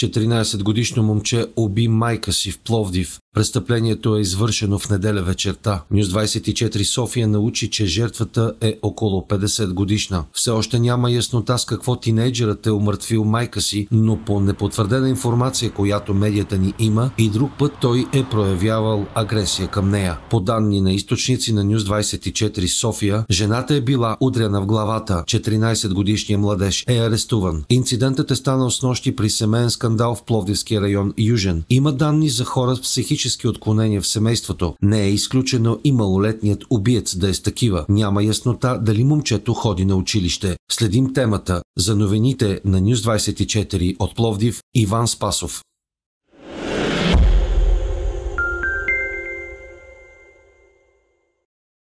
14 годишно момче уби майка си в Пловдив Престъплението е извършено в неделя вечерта. Нюз 24 София научи, че жертвата е около 50 годишна. Все още няма яснота с какво тинейджерът е умъртвил майка си, но по непотвърдена информация, която медията ни има, и друг път той е проявявал агресия към нея. По данни на източници на Нюз 24 София, жената е била удряна в главата. 14 годишният младеж е арестуван. Инцидентът е станал с нощи при семейен скандал в Пловдивския район Южен. Има данни за хора с психични психически отклонения в семейството. Не е изключено и малолетният убиец да е с такива. Няма яснота дали момчето ходи на училище. Следим темата за новините на Нюз 24 от Пловдив Иван Спасов.